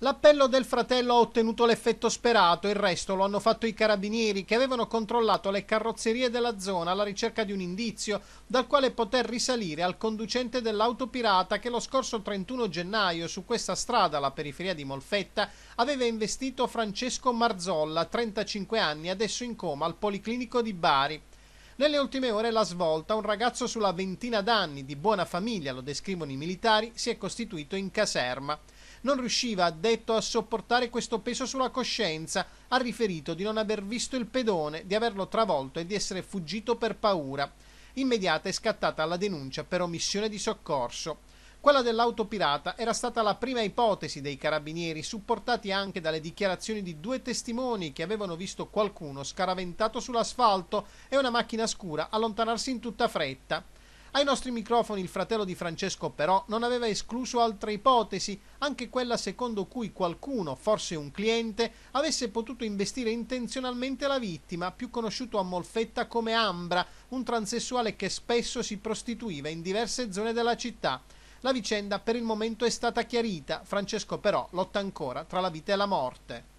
L'appello del fratello ha ottenuto l'effetto sperato, il resto lo hanno fatto i carabinieri che avevano controllato le carrozzerie della zona alla ricerca di un indizio dal quale poter risalire al conducente dell'auto pirata che lo scorso 31 gennaio su questa strada alla periferia di Molfetta aveva investito Francesco Marzolla, 35 anni, adesso in coma al Policlinico di Bari. Nelle ultime ore la svolta, un ragazzo sulla ventina d'anni di buona famiglia, lo descrivono i militari, si è costituito in caserma non riusciva, addetto, a sopportare questo peso sulla coscienza. Ha riferito di non aver visto il pedone, di averlo travolto e di essere fuggito per paura. Immediata è scattata la denuncia per omissione di soccorso. Quella dell'auto pirata era stata la prima ipotesi dei carabinieri, supportati anche dalle dichiarazioni di due testimoni che avevano visto qualcuno scaraventato sull'asfalto e una macchina scura allontanarsi in tutta fretta. Ai nostri microfoni il fratello di Francesco però non aveva escluso altre ipotesi, anche quella secondo cui qualcuno, forse un cliente, avesse potuto investire intenzionalmente la vittima, più conosciuto a Molfetta come Ambra, un transessuale che spesso si prostituiva in diverse zone della città. La vicenda per il momento è stata chiarita, Francesco però lotta ancora tra la vita e la morte.